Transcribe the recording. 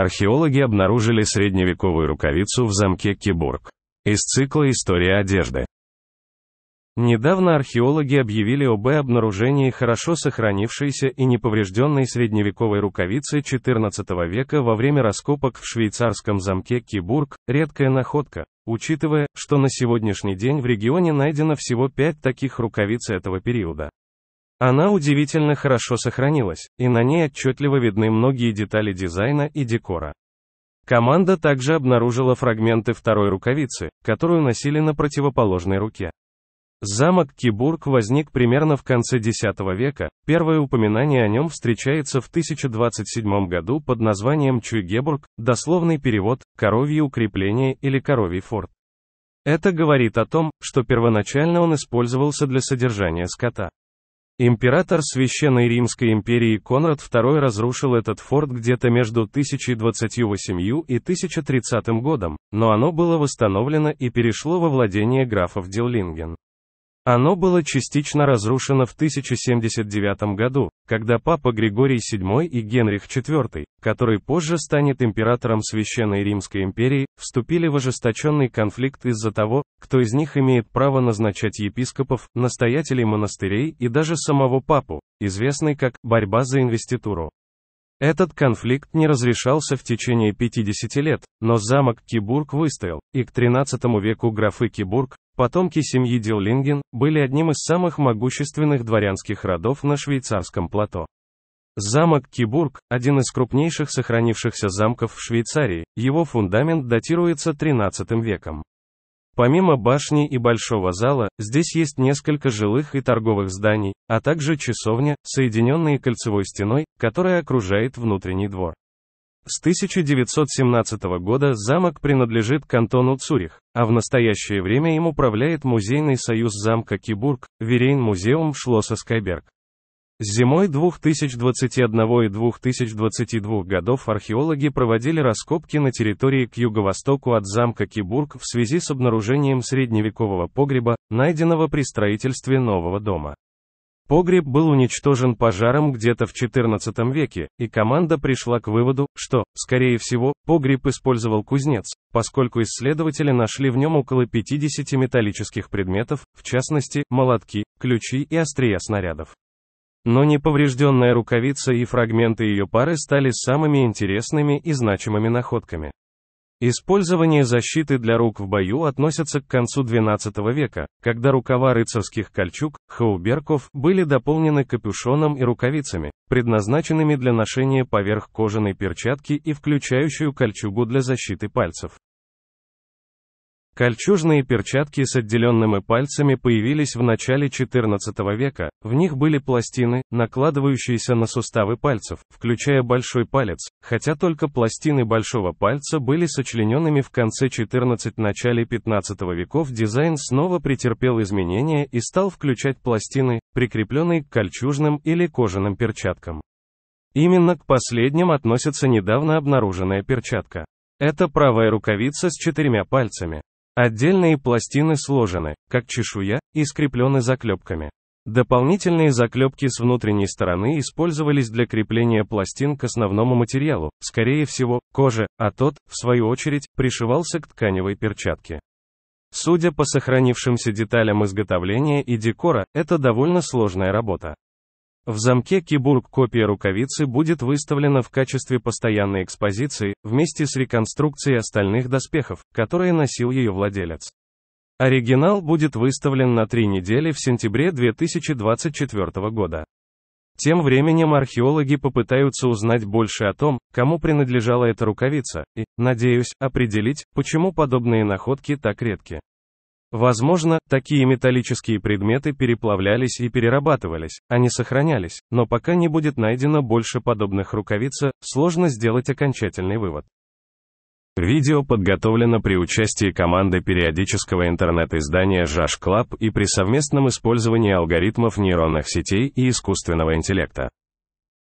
Археологи обнаружили средневековую рукавицу в замке Кибург. Из цикла «История одежды». Недавно археологи объявили об обнаружении хорошо сохранившейся и неповрежденной средневековой рукавицы XIV века во время раскопок в швейцарском замке Кибург, редкая находка, учитывая, что на сегодняшний день в регионе найдено всего пять таких рукавиц этого периода. Она удивительно хорошо сохранилась, и на ней отчетливо видны многие детали дизайна и декора. Команда также обнаружила фрагменты второй рукавицы, которую носили на противоположной руке. Замок Кибург возник примерно в конце X века, первое упоминание о нем встречается в 1027 году под названием Чуйгебург, дословный перевод «коровье укрепление» или «коровий форт». Это говорит о том, что первоначально он использовался для содержания скота. Император Священной Римской империи Конрад II разрушил этот форт где-то между 1028 и 1030 годом, но оно было восстановлено и перешло во владение графов Диллинген. Оно было частично разрушено в 1079 году, когда папа Григорий VII и Генрих IV, который позже станет императором Священной Римской империи, вступили в ожесточенный конфликт из-за того, кто из них имеет право назначать епископов, настоятелей монастырей и даже самого папу, известный как «борьба за инвеституру». Этот конфликт не разрешался в течение 50 лет, но замок Кибург выстоял, и к 13 веку графы Кибург, Потомки семьи Диллингин были одним из самых могущественных дворянских родов на швейцарском плато. Замок Кибург – один из крупнейших сохранившихся замков в Швейцарии, его фундамент датируется XIII веком. Помимо башни и большого зала, здесь есть несколько жилых и торговых зданий, а также часовня, соединенные кольцевой стеной, которая окружает внутренний двор. С 1917 года замок принадлежит кантону Цюрих, а в настоящее время им управляет музейный союз замка Кибург, Верейн-музеум Шлосса Скайберг. Зимой 2021 и 2022 годов археологи проводили раскопки на территории к юго-востоку от замка Кибург в связи с обнаружением средневекового погреба, найденного при строительстве нового дома. Погреб был уничтожен пожаром где-то в XIV веке, и команда пришла к выводу, что, скорее всего, погреб использовал кузнец, поскольку исследователи нашли в нем около 50 металлических предметов, в частности, молотки, ключи и острия снарядов. Но неповрежденная рукавица и фрагменты ее пары стали самыми интересными и значимыми находками. Использование защиты для рук в бою относится к концу XII века, когда рукава рыцарских кольчуг, хауберков, были дополнены капюшоном и рукавицами, предназначенными для ношения поверх кожаной перчатки и включающую кольчугу для защиты пальцев. Кольчужные перчатки с отделенными пальцами появились в начале XIV века, в них были пластины, накладывающиеся на суставы пальцев, включая большой палец, хотя только пластины большого пальца были сочлененными в конце XIV-начале XV веков дизайн снова претерпел изменения и стал включать пластины, прикрепленные к кольчужным или кожаным перчаткам. Именно к последним относится недавно обнаруженная перчатка. Это правая рукавица с четырьмя пальцами. Отдельные пластины сложены, как чешуя, и скреплены заклепками. Дополнительные заклепки с внутренней стороны использовались для крепления пластин к основному материалу, скорее всего, коже, а тот, в свою очередь, пришивался к тканевой перчатке. Судя по сохранившимся деталям изготовления и декора, это довольно сложная работа. В замке Кибург копия рукавицы будет выставлена в качестве постоянной экспозиции, вместе с реконструкцией остальных доспехов, которые носил ее владелец. Оригинал будет выставлен на три недели в сентябре 2024 года. Тем временем археологи попытаются узнать больше о том, кому принадлежала эта рукавица, и, надеюсь, определить, почему подобные находки так редки. Возможно, такие металлические предметы переплавлялись и перерабатывались, они а сохранялись, но пока не будет найдено больше подобных рукавиц, сложно сделать окончательный вывод. Видео подготовлено при участии команды периодического интернет-издания Жаш Клаб и при совместном использовании алгоритмов нейронных сетей и искусственного интеллекта.